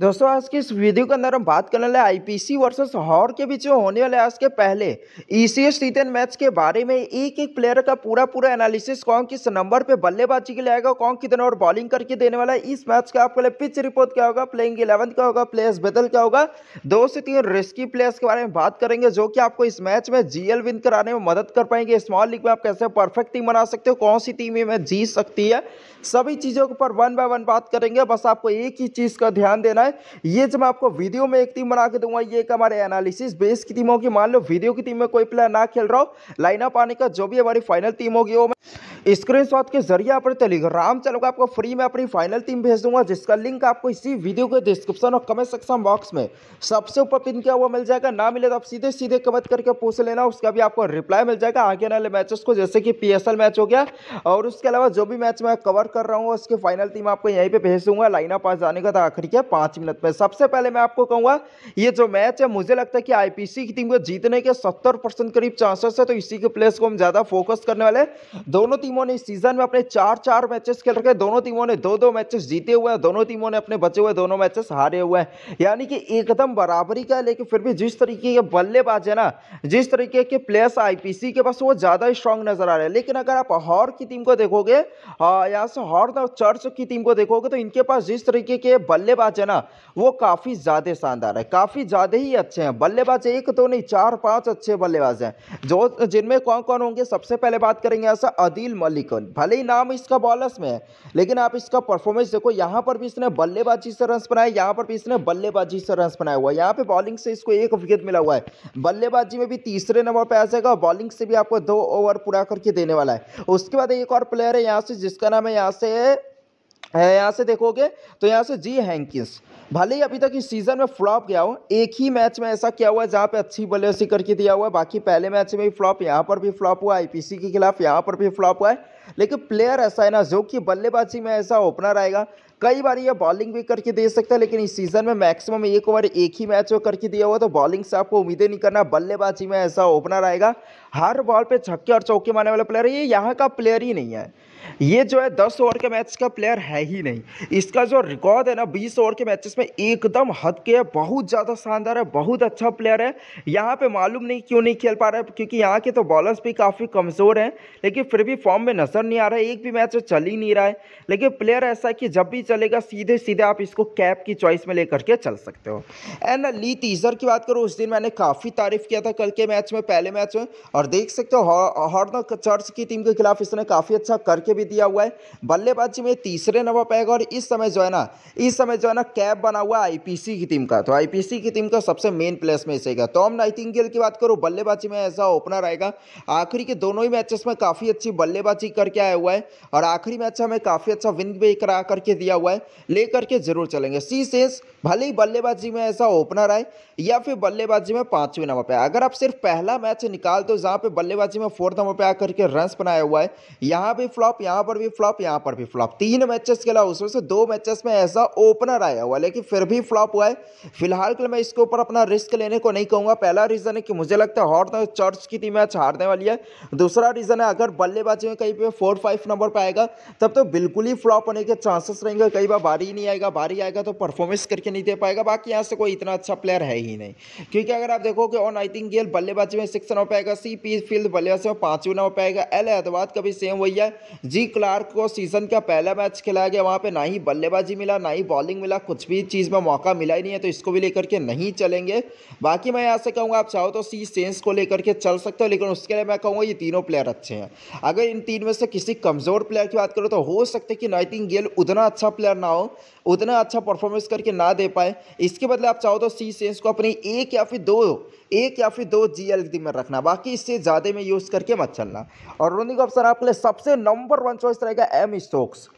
दोस्तों आज के इस वीडियो के अंदर हम बात करने वाले आईपीसी वर्सेस हॉर के बीच में होने वाले आज के पहले ईसीएस e टी मैच के बारे में एक एक प्लेयर का पूरा पूरा एनालिसिस कौन किस नंबर पे बल्लेबाजी के लिए आएगा कौन कितने और बॉलिंग करके देने वाला है इस मैच का आपके लिए पिच रिपोर्ट क्या होगा प्लेइंग इलेवन क्या होगा प्लेयर्स बदल क्या होगा दो से तीन रिस्की प्लेयर्स के बारे में बात करेंगे जो कि आपको इस मैच में जीएल विन कराने में मदद कर पाएंगे स्मॉल लीग में आप कैसे परफेक्ट टीम बना सकते हो कौन सी टीम में जीत सकती है सभी चीज़ों ऊपर वन बाय वन बात करेंगे बस आपको एक ही चीज़ का ध्यान देना सकता है ये जब मैं आपको वीडियो में एक टीम बना के दूंगा ये एक हमारे एनालिसिस बेस की टीम होगी मान लो वीडियो की टीम में कोई प्लेयर ना खेल रहा हो लाइनअप आने का जो भी हमारी फाइनल टीम होगी वो मैं स्क्रीनशॉट के जरिए आप टेलीग्राम चैनल को आपको फ्री में अपनी फाइनल टीम भेज दूंगा जिसका लिंक आपको इसी वीडियो के डिस्क्रिप्शन और कमेंट सेक्शन बॉक्स में सबसे ऊपर पिन किया हुआ मिल जाएगा ना मिले तो आप सीधे सीधे कमेंट करके पूछ लेना उसका भी आपको रिप्लाई मिल जाएगा आगे आने वाले मैचेस को जैसे कि पी मैच हो गया और उसके अलावा जो भी मैच मैं कवर कर रहा हूँ उसकी फाइनल टीम आपको यहीं पर भेज दूंगा लाइन अप जाने का था आखिरी के पाँच मिनट में सबसे पहले मैं आपको कहूँगा ये जो मैच है मुझे लगता है कि आईपीसी की टीम को जीतने के सत्तर करीब चांसेस है तो इसी के प्लेस को हम ज़्यादा फोकस करने वाले दोनों टीम टीमों ने सीजन में अपने चार चार मैचेस खेल रखे दोनों टीमों ने दो दो मैचेस जीते हुए हैं दोनों टीमों ने अपने बचे हुए दोनों मैचेस हारे हुए हैं यानी कि एकदम बराबरी का है लेकिन फिर भी जिस तरीके के बल्लेबाज है ना जिस तरीके के प्लेयर्स आई के पास वो ज़्यादा स्ट्रांग नजर आ रहे हैं लेकिन अगर आप हॉर की टीम को देखोगे यहाँ से हॉर और चर्च की टीम को देखोगे तो इनके पास जिस तरीके के बल्लेबाज है ना वो काफ़ी ज़्यादा शानदार है काफ़ी ज़्यादा ही अच्छे हैं बल्लेबाज एक तो नहीं चार पाँच अच्छे बल्लेबाज हैं जो जिनमें कौन कौन होंगे सबसे पहले बात करेंगे ऐसा अदिल मलिकन भले ही नाम इसका बॉलर्स में है लेकिन आप इसका परफॉर्मेंस देखो यहाँ पर भी इसने बल्लेबाजी से रन्स बनाए यहाँ पर भी इसने बल्लेबाजी से रन्स बनाया हुआ है यहाँ पे बॉलिंग से इसको एक विकेट मिला हुआ है बल्लेबाजी में भी तीसरे नंबर पर आ जाएगा बॉलिंग से भी आपको दो ओवर पूरा करके देने वाला है उसके बाद एक और प्लेयर है यहाँ से जिसका नाम है यहाँ से यहाँ से देखोगे तो यहाँ से जी हैंकिस भले ही अभी तक इस सीज़न में फ्लॉप गया हो एक ही मैच में ऐसा किया हुआ है जहाँ पे अच्छी बल्लेबाजी करके दिया हुआ है बाकी पहले मैच में भी फ्लॉप यहाँ पर भी फ्लॉप हुआ आईपीसी के खिलाफ यहाँ पर भी फ्लॉप हुआ है लेकिन प्लेयर ऐसा है ना जो कि बल्लेबाजी में ऐसा ओपनर आएगा कई बार ये बॉलिंग भी करके दे सकता है लेकिन इस सीज़न में मैक्सिमम एक ओवर एक ही मैच में करके दिया हुआ तो बॉलिंग से आपको उम्मीदें नहीं करना बल्लेबाजी में ऐसा ओपनर आएगा हर बॉल पर छक्के और चौके मारने वाला प्लेयर ये यहाँ का प्लेयर ही नहीं है ये जो है दस ओवर के मैच का प्लेयर है ही नहीं इसका जो रिकॉर्ड है ना बीस ओवर के मैचेस में एकदम हद के है बहुत ज़्यादा शानदार है बहुत अच्छा प्लेयर है यहाँ पे मालूम नहीं क्यों नहीं खेल पा रहा है क्योंकि यहाँ के तो बॉलर्स भी काफ़ी कमज़ोर हैं लेकिन फिर भी फॉर्म में नज़र नहीं आ रहा है एक भी मैच चल ही नहीं रहा है लेकिन प्लेयर ऐसा है कि जब भी चलेगा सीधे सीधे आप इसको कैप की चॉइस में लेकर के चल सकते हो एंड ली टीजर की बात करूँ उस दिन मैंने काफ़ी तारीफ किया था कल के मैच में पहले मैच में और देख सकते हो हॉर्न चर्च की टीम के खिलाफ इसने काफ़ी अच्छा करके भी भी दिया हुआ है बल्लेबाजी में तीसरे नंबर पर आएगा और इस समय जो है ना इस समय जो है ना कैप बना हुआ है आईपीसी की टीम का तो आईपीसी की टीम का सबसे मेन प्लेस में इसेगा तो हम नाइटिंगेल की बात करूँ बल्लेबाजी में ऐसा ओपनर आएगा आखिरी के दोनों ही मैचेस में काफ़ी अच्छी बल्लेबाजी करके आया हुआ है और आखिरी मैच हमें काफ़ी अच्छा विन भी करा करके दिया हुआ है लेकर के जरूर चलेंगे सी सेस भले ही बल्लेबाजी में ऐसा ओपनर आए या फिर बल्लेबाजी में पांचवें नंबर पर अगर आप सिर्फ पहला मैच निकाल दो जहां पे बल्लेबाजी में फोर्थ नंबर पर आकर के रन बनाया हुआ है यहाँ भी फ्लॉप यहां पर भी फ्लॉप यहां पर भी फ्लॉप तीन मैचेस के अलावा उसमें से दो मैचेस में ऐसा ओपनर आया हुआ है लेकिन फिर भी फ्लॉप हुआ है फिलहाल के मैं इसके ऊपर अपना रिस्क लेने को नहीं कहूँगा पहला रीज़न है कि मुझे लगता है हॉर्थ चर्च की टीम मैच हारने वाली है दूसरा रीज़न है अगर बल्लेबाजी में कहीं पे फोर फाइव नंबर पर आएगा तब तो बिल्कुल ही फ्लॉप होने के चांसेस रहेंगे कई बार बारी नहीं आएगा बारी आएगा तो परफॉर्मेंस करके नहीं दे पाएगा बाकी यहाँ से कोई इतना अच्छा प्लेयर है ही नहीं क्योंकि अगर आप देखोगे और नाइटिंग गेल बल्लेबाजी में सिक्स रन हो पाएगा सी पी फील्ड बल्लेबाजी में पाँच रन हो पाएगा एल एतबाद का भी सेम वही है जी क्लार्क को सीजन का पहला मैच खिलाया गया वहाँ पर ना ही बल्लेबाजी मिला ना ही बॉलिंग मिला कुछ भी चीज़ में मौका मिला ही नहीं है तो इसको भी लेकर के नहीं चलेंगे बाकी मैं यहाँ से कहूँगा आप चाहो तो सी सेंस को लेकर के चल सकते हो लेकिन उसके लिए मैं कहूँगा ये तीनों प्लेयर अच्छे हैं अगर इन तीन में से किसी कमज़ोर प्लेयर की बात करो तो हो सकता है कि नाइटिंग गेल उतना अच्छा प्लेयर ना हो उतना अच्छा परफॉर्मेंस करके ना दे दे पाए इसके बदले आप चाहो तो सी सेंस को अपनी एक या फिर दो एक या फिर दो जी एल में रखना बाकी इससे ज़्यादा में यूज़ करके मत चलना और रोनिंग ऑप्शन आपके लिए सबसे नंबर वन चॉइस रहेगा एम स्टोक्स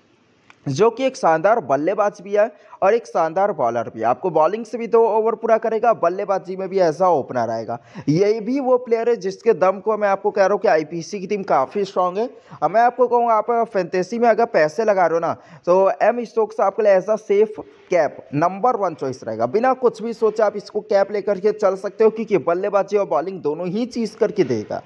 जो कि एक शानदार बल्लेबाज भी है और एक शानदार बॉलर भी आपको बॉलिंग से भी दो तो ओवर पूरा करेगा बल्लेबाजी में भी ऐसा ओपनर आएगा यही भी वो प्लेयर है जिसके दम को मैं आपको कह रहा हूँ कि आईपीसी की टीम काफ़ी स्ट्रांग है और मैं आपको कहूँगा आप फेंटेसी में अगर पैसे लगा रहे हो ना तो एम स्टोक्स आपके लिए ऐसा safe cap number one choice रहेगा बिना कुछ भी सोचे आप इसको कैप लेकर के चल सकते हो क्योंकि बल्लेबाजी और बॉलिंग दोनों ही चीज़ करके देगा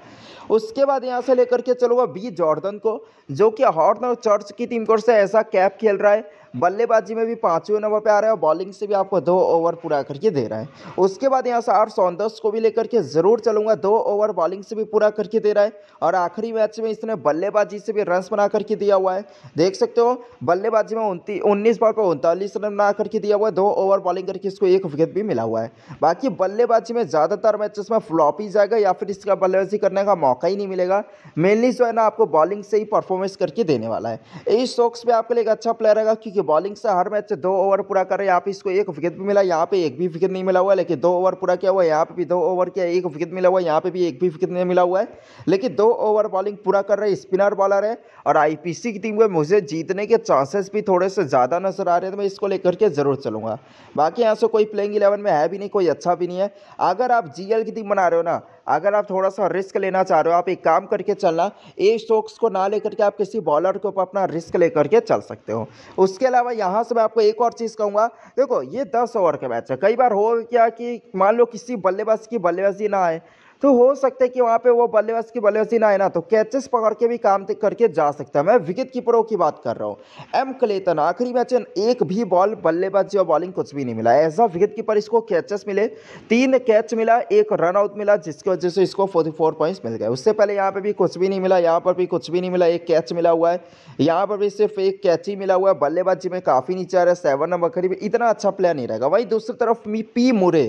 उसके बाद यहाँ से लेकर के चलूँगा बी जॉर्डन को जो कि हॉर्न और चर्च की टीम को से ऐसा कैप खेल रहा है बल्लेबाजी में भी पाँचवें नंबर पर आ रहा है और बॉलिंग से भी आपको दो ओवर पूरा करके दे रहा है उसके बाद यहाँ से आर सौंदर्स को भी लेकर के ज़रूर चलूंगा दो ओवर बॉलिंग से भी पूरा करके दे रहा है और आखिरी मैच में इसने बल्लेबाजी से भी रन बना करके दिया हुआ है देख सकते हो बल्लेबाजी में उनतीस उन्नीस बॉल पर उनतालीस रन बना करके दिया हुआ है दो ओवर बॉलिंग करके इसको एक विकेट भी मिला हुआ है बाकी बल्लेबाजी में ज़्यादातर मैचेस में फ्लॉप ही जाएगा या फिर इसका बल्लेबाजी करने का मौका ही नहीं मिलेगा मेनली जो है ना आपको बॉलिंग से ही परफॉर्मेंस करके देने वाला है इस शोक्स में आपके लिए एक अच्छा प्लेयर रहेगा क्योंकि की बॉलिंग से हर मैच से दो ओवर पूरा कर रहे हैं यहाँ पे इसको एक विकेट भी मिला यहाँ पे एक भी विकेट नहीं मिला हुआ है लेकिन दो ओवर पूरा किया हुआ है यहाँ पे भी दो ओवर किया एक विकेट मिला हुआ है यहाँ पे भी एक भी विकेट नहीं मिला हुआ है लेकिन दो ओवर बॉलिंग पूरा कर रहे स्पिनर बॉलर है और आईपीसी की टीम में मुझे जीतने के चांसेस भी थोड़े से ज़्यादा नजर आ रहे हैं तो मैं इसको लेकर के ज़रूर चलूँगा बाकी यहाँ से कोई प्लेइंग इलेवन में है भी नहीं कोई अच्छा भी नहीं है अगर आप जी की टीम बना रहे हो ना अगर आप थोड़ा सा रिस्क लेना चाह रहे हो आप एक काम करके चलना ए स्टॉक्स को ना लेकर के आप किसी बॉलर के ऊपर अपना रिस्क लेकर के चल सकते हो उसके अलावा यहाँ से मैं आपको एक और चीज़ कहूँगा देखो ये दस ओवर का मैच है कई बार हो क्या कि मान लो किसी बल्लेबाज की बल्लेबाजी ना आए तो हो सकता है कि वहाँ पे वो बल्लेबाज की बल्लेबाजी ना है ना तो कैचेस पकड़ के भी काम करके जा सकता है मैं विकेट कीपरों की बात कर रहा हूँ एम क्लेतन आखिरी मैच में एक भी बॉल बल्लेबाजी और बॉलिंग कुछ भी नहीं मिला एज अ विकेट कीपर इसको कैचेस मिले तीन कैच मिला एक रन आउट मिला जिसकी वजह से इसको फोर्टी फोर पॉइंट्स मिल गए उससे पहले यहाँ पर भी कुछ भी नहीं मिला यहाँ पर भी कुछ भी नहीं मिला एक कैच मिला हुआ है यहाँ पर भी सिर्फ एक कैच ही मिला हुआ है बल्लेबाजी में काफ़ी नीचे आ रहा है सेवन नंबर करीब इतना अच्छा प्लेयर नहीं रहेगा वहीं दूसरी तरफ पी मुरे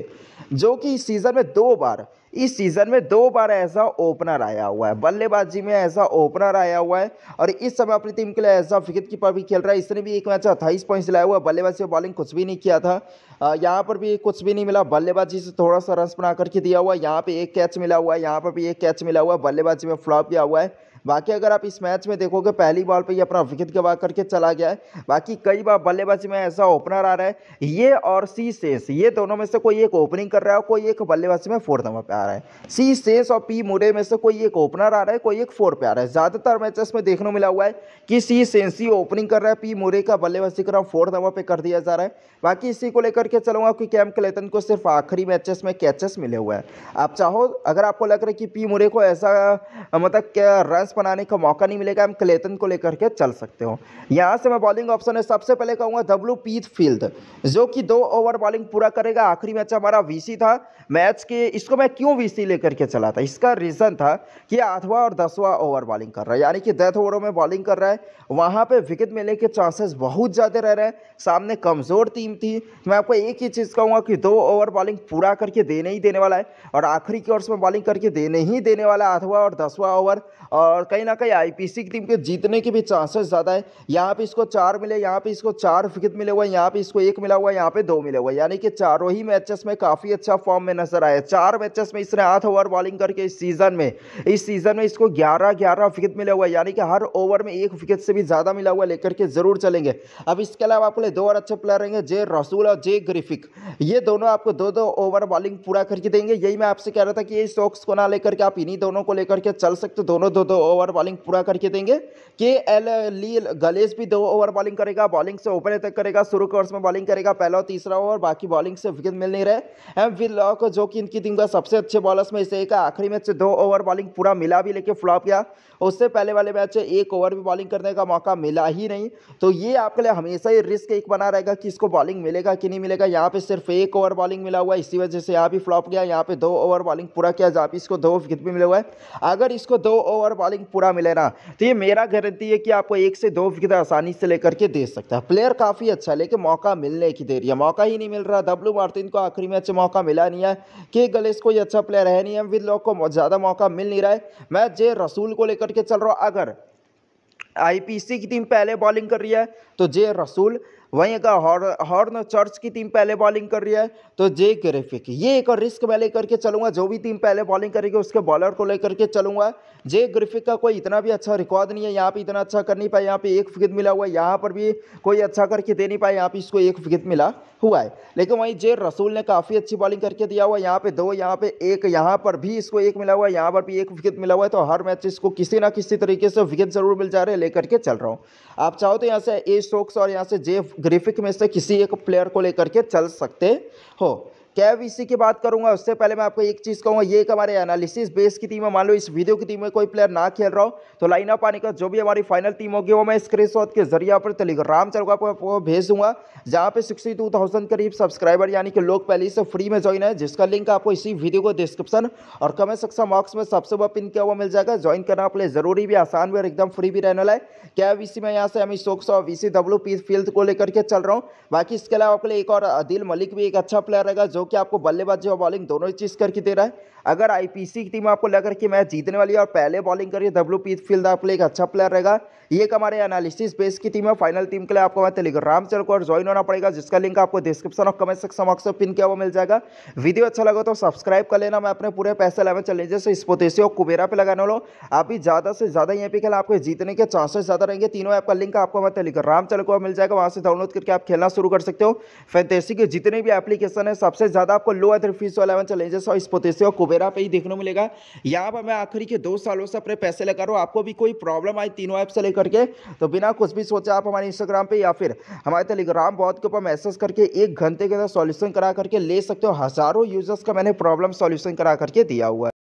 जो कि इस सीज़न में दो बार इस सीज़न में दो बार ऐसा ओपनर आया हुआ है बल्लेबाजी में ऐसा ओपनर आया हुआ है और इस समय अपनी टीम के लिए ऐसा विकेट कीपर भी खेल रहा है इसने भी एक मैच अट्ठाईस पॉइंट्स लाया हुआ बल्लेबाजी में बॉलिंग कुछ भी नहीं किया था यहाँ पर भी कुछ भी नहीं मिला बल्लेबाजी से थोड़ा सा रस बना करके दिया हुआ है यहाँ पर एक कैच मिला हुआ है यहाँ पर भी एक कैच मिला हुआ है बल्लेबाजी में फ्लॉप किया हुआ है बाकी अगर आप इस मैच में देखोगे पहली बॉल पर ही अपना विकेट गवा करके चला गया है बाकी कई बार बल्लेबाजी में ऐसा ओपनर आ रहा है ये और सी शेष ये दोनों में से कोई एक ओपनिंग कर रहा है और कोई एक बल्लेबाजी में फोर नंबर पर आ रहा है सी शेष और पी मुडे में से कोई एक ओपनर आ रहा है कोई एक फोर पे आ रहा है ज़्यादातर मैचेस में देखने मिला हुआ है कि सी ही ओपनिंग कर रहा है पी मुरे का बल्लेबाजी क्रम फोर नंबर पे कर दिया जा रहा है बाकी इसी को लेकर के चलूँगा कि कैम क्लेटन को सिर्फ आखिरी मैचेस में कैचेस मिले हुए हैं आप चाहो अगर आपको लग रहा है कि पी मुरे को ऐसा मतलब क्या रन रन्स बनाने का मौका नहीं मिलेगा हम क्लेटन को लेकर के चल सकते हो यहाँ से मैं बॉलिंग ऑप्शन है सबसे पहले कहूँगा डब्लू पीथ फील्ड जो कि दो ओवर बॉलिंग पूरा करेगा आखिरी मैच हमारा वी था मैच के इसको मैं क्यों वी लेकर के चला था इसका रीज़न था कि आठवा और दसवा ओवर बॉलिंग कर रहा है यानी कि दस ओवरों में बॉलिंग कर रहा है वहाँ पर विकेट मिलने के चांसेस बहुत ज़्यादा रह रहे हैं सामने कमज़ोर टीम थी मैं आपको एक ही चीज़ कहूँगा कि दो ओवर बॉलिंग पूरा करके देने ही देने वाला है और आखिरी की ओर में बॉलिंग करके देने ही देने वाला है आठवा और दसवा ओवर और और कहीं ना कहीं आईपीसी की टीम के जीतने के भी चांसेस ज़्यादा है यहाँ पे इसको चार मिले यहाँ पे इसको चार विकेट मिले हुए यहाँ पे इसको एक मिला हुआ है यहाँ पे दो मिले हुए यानी कि चारों ही मैचेस में काफ़ी अच्छा फॉर्म में नजर आया चार मैचेस में इसने आठ ओवर बॉलिंग करके इस सीज़न में इस सीज़न में इसको ग्यारह ग्यारह विकेट मिले हुआ यानी कि हर ओवर में एक विकेट से भी ज़्यादा मिला हुआ लेकर के ज़रूर चलेंगे अब इसके अलावा आपको दो और अच्छे प्लेयर रहेंगे जे रसूल और जे ग्रिफिक ये दोनों आपको दो दो ओवर बॉलिंग पूरा करके देंगे यही मैं आपसे कह रहा था कि ये स्टॉक्स को ना लेकर के आप इन्हीं दोनों को लेकर के चल सकते दोनों दो दो ओवर बॉलिंग पूरा करके देंगे के एल ली गलेस भी दो ओवर बॉलिंग करेगा बॉलिंग से ओपन तक करेगा शुरू के ओवर्स में बॉलिंग करेगा पहला और तीसरा ओवर बाकी बॉलिंग से विकेट मिल नहीं रहे एम वी लॉक जो कि इनकी टीम का सबसे अच्छे बॉलर्स में से एक आखिरी मैच से दो ओवर बॉलिंग पूरा मिला भी लेकिन फ्लॉप गया उससे पहले वाले मैच से एक ओवर भी बॉलिंग करने का मौका मिला ही नहीं तो ये आपके लिए हमेशा ही रिस्क एक बना रहेगा कि इसको बॉलिंग मिलेगा कि नहीं मिलेगा यहाँ पर सिर्फ एक ओवर बॉलिंग मिला हुआ इसी वजह से यहाँ भी फ्लॉप गया यहाँ पे दो ओवर बॉलिंग पूरा किया जापी इसको दो विकेट भी मिले हुआ है अगर इसको दो ओवर बॉलिंग रिकॉर्डिंग पूरा मिले ना तो ये मेरा गारंटी है कि आपको एक से दो विकेट आसानी से लेकर के दे सकता है प्लेयर काफ़ी अच्छा है लेकिन मौका मिलने की देरी है मौका ही नहीं मिल रहा डब्लू मार्टिन को आखिरी मैच मौका मिला नहीं है के गलेस कोई अच्छा प्लेयर है नहीं है विद लोग को ज़्यादा मौका मिल नहीं रहा है मैं जे रसूल को लेकर के चल रहा हूँ अगर आईपीसी की टीम पहले बॉलिंग कर रही है तो जे रसूल वहीं अगर हॉर्न हॉर्न चर्च की टीम पहले बॉलिंग कर रही है तो जे ग्रेफिक ये एक रिस्क मैं लेकर के चलूंगा जो भी टीम पहले बॉलिंग करेगी उसके बॉलर को लेकर के चलूंगा जे ग्रेफिक का कोई इतना भी अच्छा रिकॉर्ड नहीं है यहाँ पे इतना अच्छा कर नहीं पाया यहाँ पे एक विकेट मिला हुआ है यहाँ पर भी कोई अच्छा करके दे नहीं पाया यहाँ पे इसको एक विकेट मिला हुआ है लेकिन वहीं जे रसूल ने काफ़ी अच्छी बॉलिंग करके दिया हुआ है यहाँ पे दो यहाँ पे एक यहाँ पर भी इसको एक मिला हुआ है यहाँ पर भी एक विकेट मिला हुआ है तो हर मैच इसको किसी ना किसी तरीके से विकेट जरूर मिल जा रहे हैं लेकर के चल रहा हूँ आप चाहो तो यहाँ से ए स्टोक्स और यहाँ से जे ग्रिफिक में से किसी एक प्लेयर को लेकर के चल सकते हो कैवीसी की बात करूंगा उससे पहले मैं आपको एक चीज़ कहूंगा ये एक हमारे एनालिसिस बेस की टीम है मान लो इस वीडियो की टीम में कोई प्लेयर ना खेल रहा हो तो लाइन अप आने का जो भी हमारी फाइनल टीम होगी वो मैं स्क्रीन के जरिए आप टेलीग्राम चैनल को आपको भेज दूंगा जहाँ पे सिक्सटी टू थाउजेंड करीब सब्सक्राइबर यानी कि लोग पहले से फ्री में ज्वाइन है जिसका लिंक आपको इसी वीडियो को डिस्क्रिप्शन और कमेंट सेक्शन बॉक्स में सबसे वह पिन किया हुआ मिल जाएगा ज्वाइन करना आप जरूरी भी आसान भी और एकदम फ्री भी रहने लाए है क्या वीसी में यहाँ से हम शोक सौ वीसी डब्ल्यू फील्ड को लेकर के चल रहा हूँ बाकी इसके अलावा आपके लिए एक और अदिल मलिक भी एक अच्छा प्लेयर रहेगा जो कि आपको बल्लेबाजी और बॉलिंग दोनों ही चीज़ करके दे रहा है अगर आईपीसी की टीम आपको लग रहा है कि मैच जीतने वाली है और पहले बॉलिंग करिए डब्ल्यू पी फील्ड आपके लिए एक अच्छा प्लेयर रहेगा ये हमारे एनालिसिस बेस की टीम है फाइनल टीम के लिए आपको हमारे टेलीग्राम चैनल को ज्वाइन होना पड़ेगा जिसका लिंक आपको डिस्क्रिप्शन और कमेंट सेक्शन बॉक्स में पिन किया हुआ मिल जाएगा वीडियो अच्छा लगा तो सब्सक्राइब कर लेना मैं अपने पूरे पैसे लेवल चैलेंजेस जैसे स्पोतेसी और कुबेरा पे लगाने वालों आप भी ज़्यादा से ज़्यादा यहाँ पे खेल आपके जीतने के चांसेस ज़्यादा रहेंगे तीनों ऐप का लिंक आपको हमारे टेलीग्राम चैनल को मिल जाएगा वहाँ से डाउनलोड करके आप खेलना शुरू कर सकते हो फैंतेसी के जितने भी एप्लीकेशन है सबसे ज़्यादा आपको लो एथर फीस वाला वन चैलेंजेस और स्पोतेसी और कुबेरा पे ही देखने को मिलेगा यहाँ पर मैं आखिरी के दो सालों से अपने पैसे लगा रहा हूँ आपको भी कोई प्रॉब्लम आई तीनों ऐप से लेकर के तो बिना कुछ भी सोचा आप हमारे इंस्टाग्राम पर या फिर हमारे टेलीग्राम बहुत के ऊपर मैसेज करके एक घंटे के अंदर सोल्यूशन करा करके ले सकते हो हज़ारों यूजर्स का मैंने प्रॉब्लम सोल्यूशन करा करके दिया हुआ है